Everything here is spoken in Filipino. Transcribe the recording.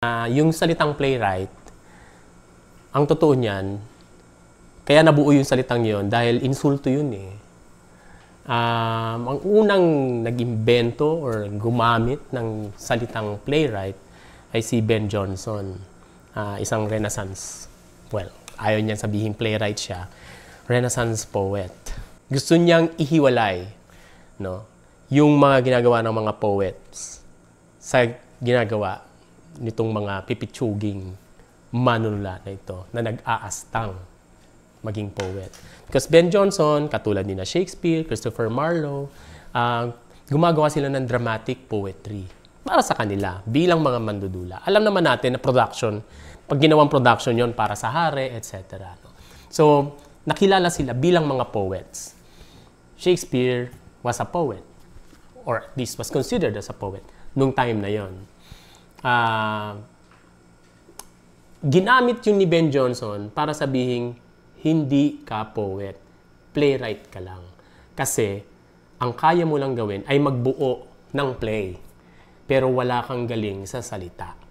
uh, yung salitang playwright, ang totoo niyan, kaya nabuo yung salitang yon dahil insulto yun eh. Um, ang unang nag-imbento or gumamit ng salitang playwright ay si Ben Johnson, uh, ah, isang Renaissance, well, ayaw niyang sabihin playwright siya, Renaissance poet. Gusto niyang ihiwalay no, yung mga ginagawa ng mga poets sa ginagawa nitong mga pipitsuging manunula na ito na nag-aastang maging poet. Because Ben Johnson, katulad ni na Shakespeare, Christopher Marlowe, uh, gumagawa sila ng dramatic poetry para sa kanila bilang mga mandudula. Alam naman natin na production, pag ginawang production yon para sa hari, etc. So, nakilala sila bilang mga poets. Shakespeare was a poet or at least was considered as a poet nung time na yon uh, ginamit yun ni Ben Johnson para sabihing hindi ka poet, playwright ka lang. Kasi ang kaya mo lang gawin ay magbuo ng play pero wala kang galing sa salita.